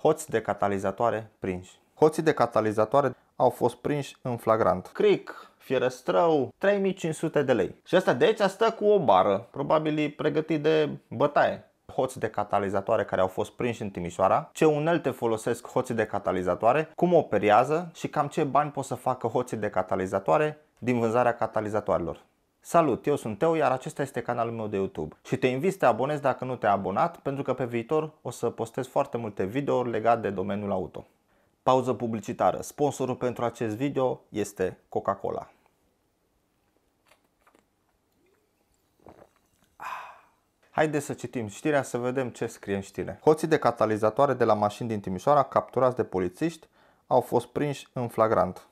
hoți de catalizatoare prinși. Hoții de catalizatoare au fost prinși în flagrant. Cric, fierăstrău, 3500 de lei. Și asta de aici stă cu o bară, probabil pregătit de bătaie. Hoți de catalizatoare care au fost prinși în Timișoara, ce unelte folosesc hoții de catalizatoare, cum operează și cam ce bani pot să facă hoții de catalizatoare din vânzarea catalizatoarelor. Salut, eu sunt Teo, iar acesta este canalul meu de YouTube și te invit să te abonezi dacă nu te-ai abonat, pentru că pe viitor o să postez foarte multe videouri legate de domeniul auto. Pauză publicitară. Sponsorul pentru acest video este Coca-Cola. Haideți să citim știrea să vedem ce scrie în știre. Hoții de catalizatoare de la mașini din Timișoara capturați de polițiști au fost prinși în flagrant.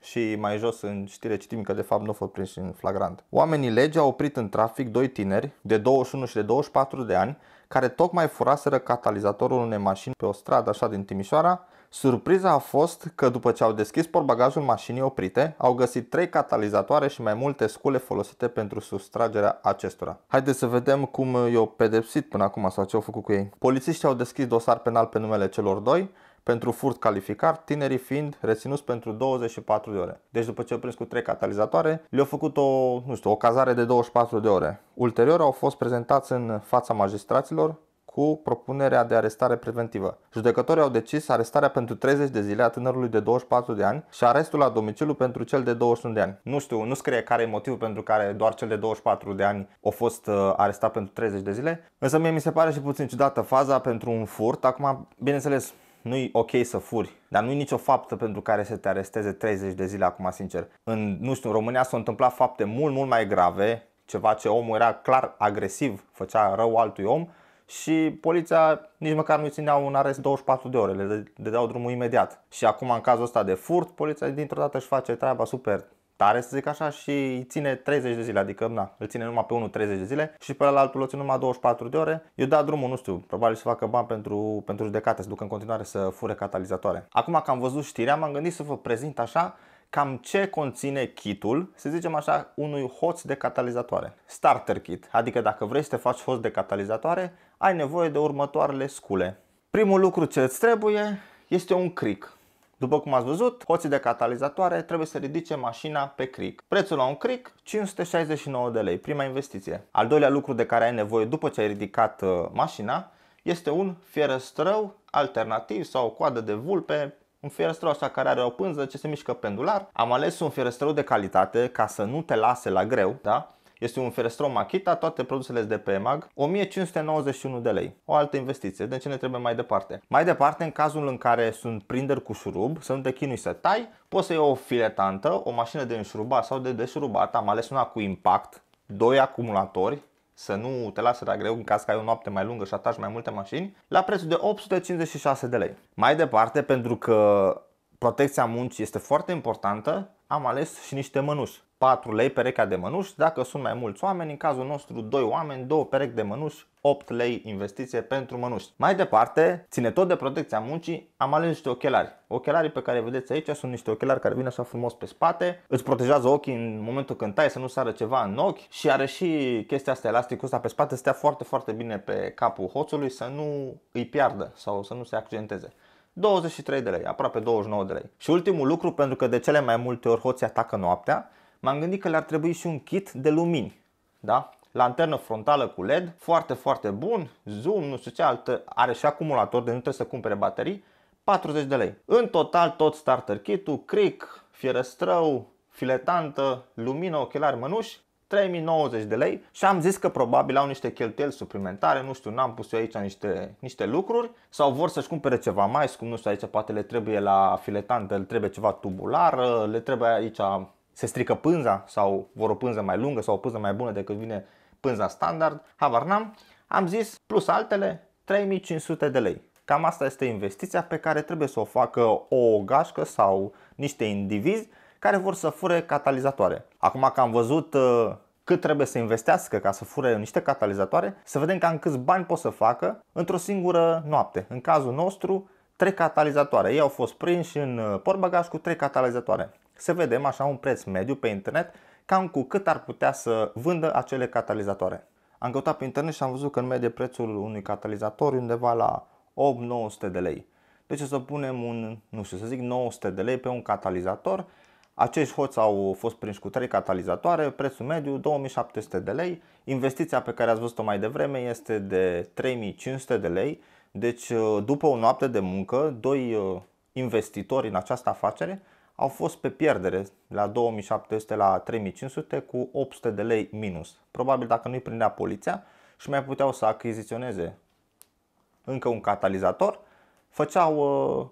Și mai jos în știre citim că de fapt nu au fost prins în flagrant. Oamenii legi au oprit în trafic doi tineri de 21 și de 24 de ani care tocmai furaseră catalizatorul unei mașini pe o stradă așa din Timișoara. Surpriza a fost că după ce au deschis portbagajul mașinii oprite, au găsit trei catalizatoare și mai multe scule folosite pentru sustragerea acestora. Haideți să vedem cum i-au pedepsit până acum sau ce au făcut cu ei. Polițiștii au deschis dosar penal pe numele celor doi, pentru furt calificat, tinerii fiind reținuți pentru 24 de ore. Deci după ce au prins cu trei catalizatoare, le-au făcut o, nu știu, o cazare de 24 de ore. Ulterior au fost prezentați în fața magistraților cu propunerea de arestare preventivă. Judecătorii au decis arestarea pentru 30 de zile a tânărului de 24 de ani și arestul la domiciliu pentru cel de 21 de ani. Nu știu, nu scrie care e motivul pentru care doar cel de 24 de ani a fost uh, arestat pentru 30 de zile, însă mie mi se pare și puțin ciudată faza pentru un furt. Acum, bineînțeles, nu-i ok să furi, dar nu-i nicio faptă pentru care să te aresteze 30 de zile acum, sincer. În, nu știu, în România s-au întâmplat fapte mult, mult mai grave, ceva ce omul era clar agresiv, făcea rău altui om și poliția nici măcar nu-i ținea un arest 24 de ore, le dădeau drumul imediat. Și acum, în cazul ăsta de furt, poliția dintr-o dată își face treaba super tare, să zic așa, și îi ține 30 de zile, adică na, îl ține numai pe unul 30 de zile și pe la altul îl ține numai 24 de ore. Eu da drumul, nu știu, probabil să facă bani pentru, pentru judecate, să ducă în continuare să fure catalizatoare. Acum că am văzut știrea, m-am gândit să vă prezint așa cam ce conține kitul, să zicem așa, unui hoț de catalizatoare. Starter kit, adică dacă vrei să te faci hoț de catalizatoare, ai nevoie de următoarele scule. Primul lucru ce îți trebuie este un cric. După cum ați văzut, hoții de catalizatoare trebuie să ridice mașina pe cric. Prețul la un cric 569 de lei, prima investiție. Al doilea lucru de care ai nevoie după ce ai ridicat uh, mașina este un fierăstrău alternativ sau o coadă de vulpe, un fierăstrău așa care are o pânză ce se mișcă pendular. Am ales un fierăstrău de calitate ca să nu te lase la greu, da? Este un ferestrom Makita, toate produsele de pe EMAG, 1591 de lei. O altă investiție, de ce ne trebuie mai departe? Mai departe, în cazul în care sunt prinderi cu șurub, să nu te chinui să tai, poți să iei o filetantă, o mașină de înșurubat sau de deșurubat, am ales una cu impact, doi acumulatori, să nu te lasă la greu în caz că ai o noapte mai lungă și ataci mai multe mașini, la prețul de 856 de lei. Mai departe, pentru că protecția muncii este foarte importantă, am ales și niște mănuși. 4 lei perechea de mănuși, dacă sunt mai mulți oameni, în cazul nostru 2 oameni, 2 perechi de mănuși, 8 lei investiție pentru mănuși. Mai departe, ține tot de protecția muncii, am ales niște ochelari. Ochelarii pe care vedeți aici sunt niște ochelari care vin așa frumos pe spate, îți protejează ochii în momentul când tai să nu sară ceva în ochi și are și chestia asta elastică asta pe spate, stea foarte, foarte bine pe capul hoțului să nu îi piardă sau să nu se accidenteze. 23 de lei, aproape 29 de lei. Și ultimul lucru, pentru că de cele mai multe ori hoții atacă noaptea, m-am gândit că le-ar trebui și un kit de lumini. Da? Lanternă frontală cu LED, foarte, foarte bun, zoom, nu știu ce altă, are și acumulator, de nu trebuie să cumpere baterii, 40 de lei. În total tot starter kit-ul, cric, fierăstrău, filetantă, lumină, ochelari, mănuși, 3090 de lei și am zis că probabil au niște cheltuieli suplimentare, nu știu, n-am pus eu aici niște, niște lucruri sau vor să-și cumpere ceva mai scump, nu știu, aici poate le trebuie la filetantă, le trebuie ceva tubular, le trebuie aici, se strică pânza sau vor o pânză mai lungă sau o pânză mai bună decât vine pânza standard, habar n-am. Am zis, plus altele, 3500 de lei. Cam asta este investiția pe care trebuie să o facă o gașcă sau niște indivizi care vor să fure catalizatoare. Acum că am văzut uh, cât trebuie să investească ca să fure niște catalizatoare, să vedem cam câți bani pot să facă într-o singură noapte. În cazul nostru, trei catalizatoare. Ei au fost prinși în uh, portbagaj cu trei catalizatoare. Să vedem așa un preț mediu pe internet, cam cu cât ar putea să vândă acele catalizatoare. Am căutat pe internet și am văzut că în medie prețul unui catalizator e undeva la 8-900 de lei. Deci o să punem un, nu știu, să zic 900 de lei pe un catalizator acești hoți au fost prinși cu 3 catalizatoare, prețul mediu 2700 de lei, investiția pe care ați văzut-o mai devreme este de 3500 de lei, deci uh, după o noapte de muncă, doi uh, investitori în această afacere au fost pe pierdere la 2700 la 3500 cu 800 de lei minus. Probabil dacă nu-i prindea poliția și mai puteau să achiziționeze încă un catalizator, făceau uh,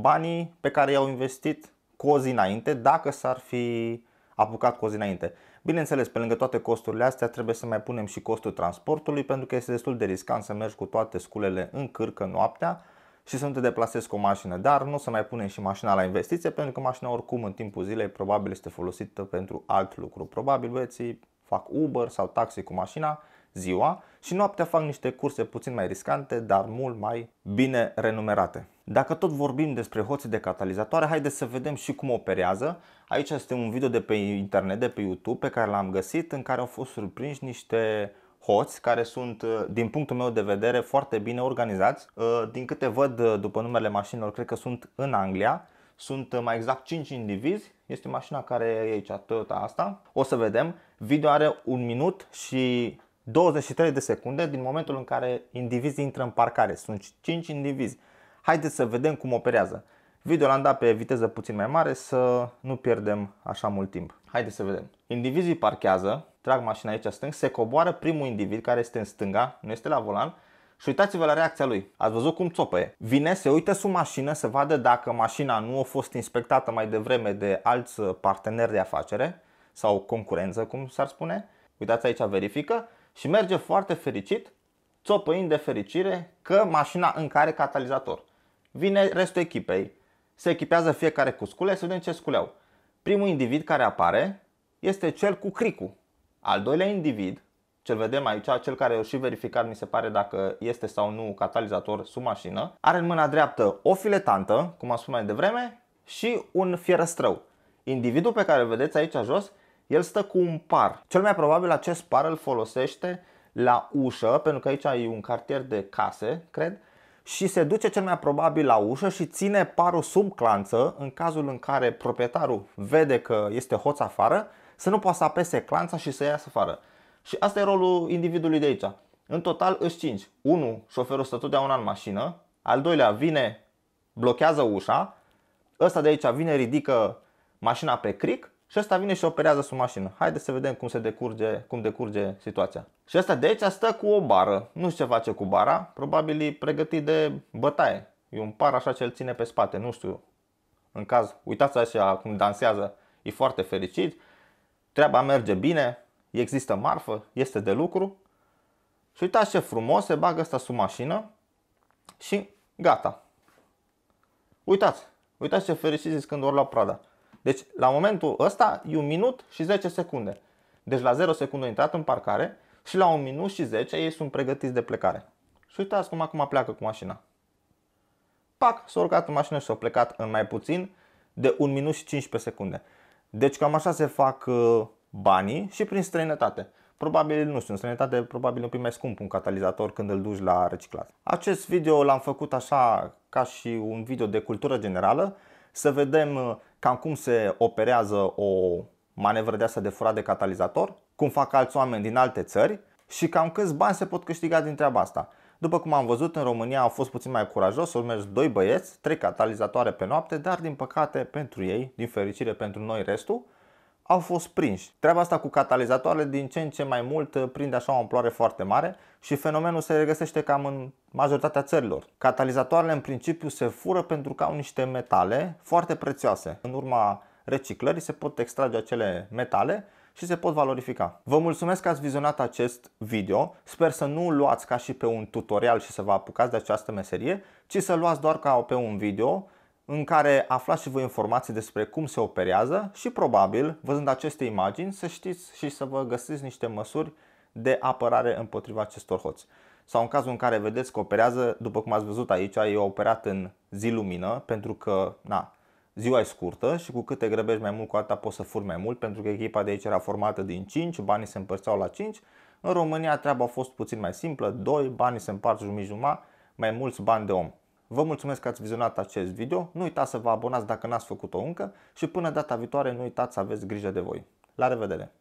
banii pe care i-au investit cozi înainte dacă s-ar fi apucat cozi înainte. Bineînțeles, pe lângă toate costurile astea trebuie să mai punem și costul transportului pentru că este destul de riscant să mergi cu toate sculele în cârcă noaptea și să nu te deplasezi cu o mașină, dar nu să mai punem și mașina la investiție pentru că mașina oricum în timpul zilei probabil este folosită pentru alt lucru. Probabil băieții fac Uber sau taxi cu mașina ziua și noaptea fac niște curse puțin mai riscante, dar mult mai bine renumerate. Dacă tot vorbim despre hoții de catalizatoare, haideți să vedem și cum operează. Aici este un video de pe internet, de pe YouTube, pe care l-am găsit, în care au fost surprinși niște hoți care sunt, uh, din punctul meu de vedere, foarte bine organizați. Uh, din câte văd uh, după numele mașinilor, cred că sunt în Anglia. Sunt mai exact 5 indivizi. Este mașina care e aici, Toyota asta. O să vedem. Video are un minut și 23 de secunde din momentul în care indivizii intră în parcare. Sunt 5 indivizi. Haideți să vedem cum operează. Video l-am dat pe viteză puțin mai mare să nu pierdem așa mult timp. Haideți să vedem. Indivizii parchează, trag mașina aici stâng, se coboară primul individ care este în stânga, nu este la volan, și uitați-vă la reacția lui. Ați văzut cum țopăie. Vine, se uită sub mașină să vadă dacă mașina nu a fost inspectată mai devreme de alți parteneri de afacere sau concurență, cum s-ar spune. Uitați aici, verifică și merge foarte fericit, țopăind de fericire că mașina încă are catalizator. Vine restul echipei, se echipează fiecare cu scule, să vedem ce sculeau. Primul individ care apare este cel cu cricu Al doilea individ, cel vedem aici, cel care a și verificat mi se pare dacă este sau nu catalizator sub mașină, are în mâna dreaptă o filetantă, cum am spus mai devreme, și un fierăstrău. Individul pe care îl vedeți aici jos, el stă cu un par. Cel mai probabil acest par îl folosește la ușă, pentru că aici e un cartier de case, cred, și se duce cel mai probabil la ușă și ține parul sub clanță în cazul în care proprietarul vede că este hoț afară, să nu poată să apese clanța și să iasă afară. Și asta e rolul individului de aici. În total își cinci. Unu, șoferul stă totdeauna în mașină, al doilea vine, blochează ușa, ăsta de aici vine, ridică mașina pe cric și ăsta vine și operează sub mașină. Haideți să vedem cum se decurge, cum decurge situația. Și ăsta de aici stă cu o bară. Nu știu ce face cu bara, probabil e pregătit de bătaie. E un par așa ce îl ține pe spate, nu știu. În caz, uitați așa cum dansează, e foarte fericit. Treaba merge bine, există marfă, este de lucru. Și uitați ce frumos se bagă asta sub mașină și gata. Uitați, uitați ce zis când ori la prada. Deci la momentul ăsta e un minut și 10 secunde. Deci la 0 secunde intrat în parcare și la 1 minut și 10 ei sunt pregătiți de plecare. Și uitați cum acum pleacă cu mașina. Pac, s-a urcat în mașină și s-a plecat în mai puțin de 1 minut și 15 secunde. Deci cam așa se fac uh, banii și prin străinătate. Probabil, nu știu, în străinătate probabil un pic mai scump un catalizator când îl duci la reciclat. Acest video l-am făcut așa ca și un video de cultură generală, să vedem uh, cam cum se operează o manevră de asta de furat de catalizator, cum fac alți oameni din alte țări și cam câți bani se pot câștiga din treaba asta. După cum am văzut, în România au fost puțin mai curajos, au mers doi băieți, trei catalizatoare pe noapte, dar din păcate pentru ei, din fericire pentru noi restul, au fost prinși. Treaba asta cu catalizatoarele din ce în ce mai mult uh, prinde așa o amploare foarte mare și fenomenul se regăsește cam în majoritatea țărilor. Catalizatoarele în principiu se fură pentru că au niște metale foarte prețioase. În urma reciclării se pot extrage acele metale și se pot valorifica. Vă mulțumesc că ați vizionat acest video. Sper să nu luați ca și pe un tutorial și să vă apucați de această meserie, ci să luați doar ca pe un video în care aflați și voi informații despre cum se operează și probabil, văzând aceste imagini, să știți și să vă găsiți niște măsuri de apărare împotriva acestor hoți. Sau în cazul în care vedeți că operează, după cum ați văzut aici, e operat în zi lumină, pentru că na, ziua e scurtă și cu cât te grăbești mai mult, cu atât poți să furi mai mult, pentru că echipa de aici era formată din 5, banii se împărțeau la 5. În România treaba a fost puțin mai simplă, 2, banii se împart jumătate, mai mulți bani de om. Vă mulțumesc că ați vizionat acest video, nu uitați să vă abonați dacă n-ați făcut-o încă și până data viitoare nu uitați să aveți grijă de voi. La revedere!